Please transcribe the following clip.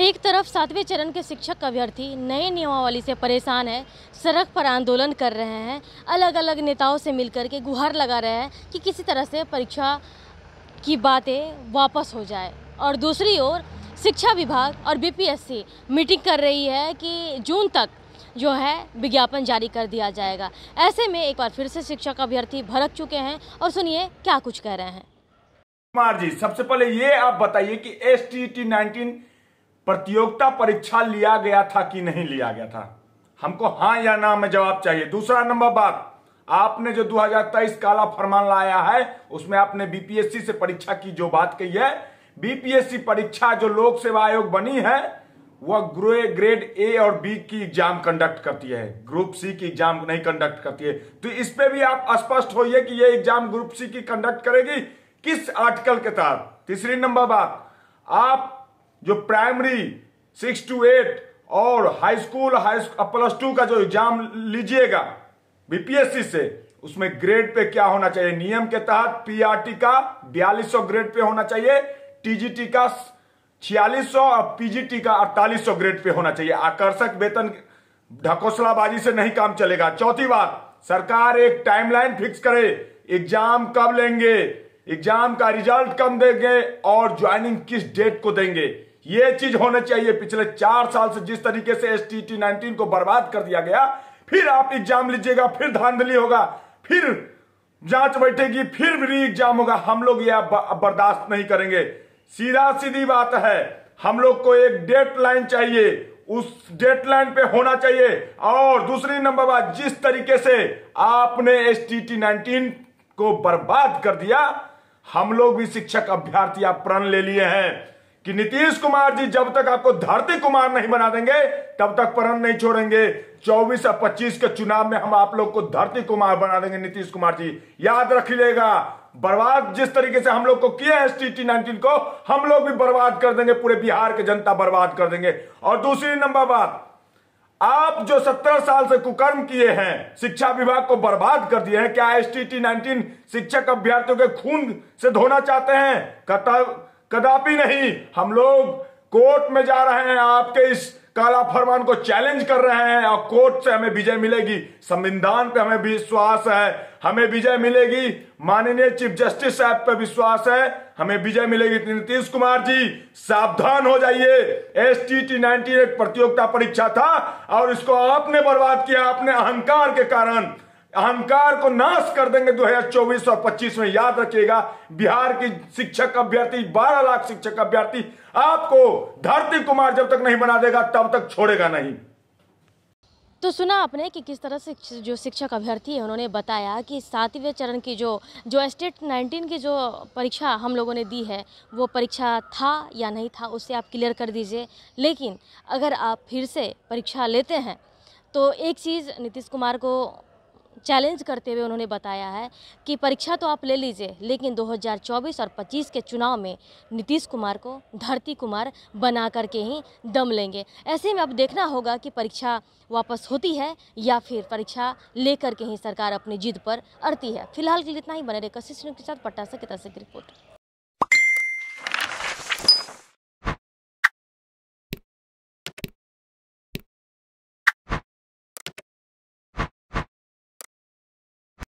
एक तरफ सातवें चरण के शिक्षक अभ्यर्थी नए नियमावली से परेशान है सड़क पर आंदोलन कर रहे हैं अलग अलग नेताओं से मिलकर के गुहार लगा रहे हैं कि किसी तरह से परीक्षा की बातें वापस हो जाए और दूसरी ओर शिक्षा विभाग और बीपीएससी मीटिंग कर रही है कि जून तक जो है विज्ञापन जारी कर दिया जाएगा ऐसे में एक बार फिर से शिक्षक अभ्यर्थी भड़क चुके हैं और सुनिए क्या कुछ कह रहे हैं कुमार जी सबसे पहले ये आप बताइए कि एस टी नाइनटीन प्रतियोगिता परीक्षा लिया गया था कि नहीं लिया गया था हमको हाँ या ना में जवाब चाहिए दूसरा नंबर बात आपने जो 2023 काला फरमान लाया है उसमें आपने बीपीएससी से परीक्षा की जो बात कही है बीपीएससी परीक्षा जो लोक सेवा आयोग बनी है वह ग्रे ग्रेड ए और बी की एग्जाम कंडक्ट करती है ग्रुप सी की एग्जाम नहीं कंडक्ट करती है तो इस पे भी आप स्पष्ट होइए कि यह एग्जाम ग्रुप सी की कंडक्ट करेगी किस आर्टिकल के तहत तीसरी नंबर बात आप जो प्राइमरी सिक्स टू एट और high school high plus two का जो एग्जाम लीजिएगा बीपीएससी से उसमें ग्रेड पे क्या होना चाहिए नियम के तहत पीआरटी e का बयालीस ग्रेड पे होना चाहिए टीजीटी का छियालीस और पीजीटी का अड़तालीस ग्रेड पे होना चाहिए आकर्षक वेतन ढकोसलाबाजी से नहीं काम चलेगा चौथी बात सरकार एक टाइमलाइन फिक्स करे एग्जाम कब लेंगे एग्जाम का रिजल्ट कब देंगे और ज्वाइनिंग किस डेट को देंगे ये चीज होने चाहिए पिछले चार साल से जिस तरीके से एस टी नाइनटीन को बर्बाद कर दिया गया फिर आप एग्जाम लीजिएगा फिर धांधली होगा फिर जांच बैठेगी फिर भी एग्जाम होगा हम लोग यह बर्दाश्त नहीं करेंगे सीधा सीधी बात है हम लोग को एक डेट लाइन चाहिए उस डेट लाइन पे होना चाहिए और दूसरी नंबर बात जिस तरीके से आपने एस टी नाइनटीन को बर्बाद कर दिया हम लोग भी शिक्षक अभ्यर्थी आप प्रण ले लिए हैं कि नीतीश कुमार जी जब तक आपको धरती कुमार नहीं बना देंगे तब तक परम नहीं छोड़ेंगे 24 और 25 के चुनाव में हम आप लोग को धरती कुमार बना देंगे नीतीश कुमार जी याद रख लेगा बर्बाद जिस तरीके से हम लोग को किया है टी नाइनटीन को हम लोग भी बर्बाद कर देंगे पूरे बिहार के जनता बर्बाद कर देंगे और दूसरी नंबर बात आप जो सत्रह साल से कुकर्म किए हैं शिक्षा विभाग को बर्बाद कर दिए हैं क्या एस टी नाइनटीन शिक्षक अभ्यर्थियों के खून से धोना चाहते हैं कर्तव्य कदापि नहीं हम लोग कोर्ट में जा रहे हैं आपके इस काला फरमान को चैलेंज कर रहे हैं और कोर्ट से हमें विजय मिलेगी संविधान पे हमें विश्वास है हमें विजय मिलेगी माननीय चीफ जस्टिस साहब पे विश्वास है हमें विजय मिलेगी नीतीश कुमार जी सावधान हो जाइए एस टी टी नाइनटी एक प्रतियोगिता परीक्षा था और इसको आपने बर्बाद किया अपने अहंकार के कारण अहंकार को नाश कर देंगे 2024 और 25 में याद रखिएगा बिहार की शिक्षक अभ्यर्थी 12 लाख शिक्षक अभ्यर्थी आपको धरती कुमार जब तक नहीं बना देगा तब तक छोड़ेगा नहीं तो सुना आपने कि किस तरह से जो शिक्षक अभ्यर्थी है उन्होंने बताया कि सातवें चरण की जो जो स्टेट 19 की जो परीक्षा हम लोगों ने दी है वो परीक्षा था या नहीं था उससे आप क्लियर कर दीजिए लेकिन अगर आप फिर से परीक्षा लेते हैं तो एक चीज़ नीतीश कुमार को चैलेंज करते हुए उन्होंने बताया है कि परीक्षा तो आप ले लीजिए लेकिन 2024 और 25 के चुनाव में नीतीश कुमार को धरती कुमार बना करके ही दम लेंगे ऐसे में अब देखना होगा कि परीक्षा वापस होती है या फिर परीक्षा लेकर के ही सरकार अपनी जिद पर अड़ती है फिलहाल के लिए इतना ही बने रहे कशिश के साथ पटना से किता रिपोर्ट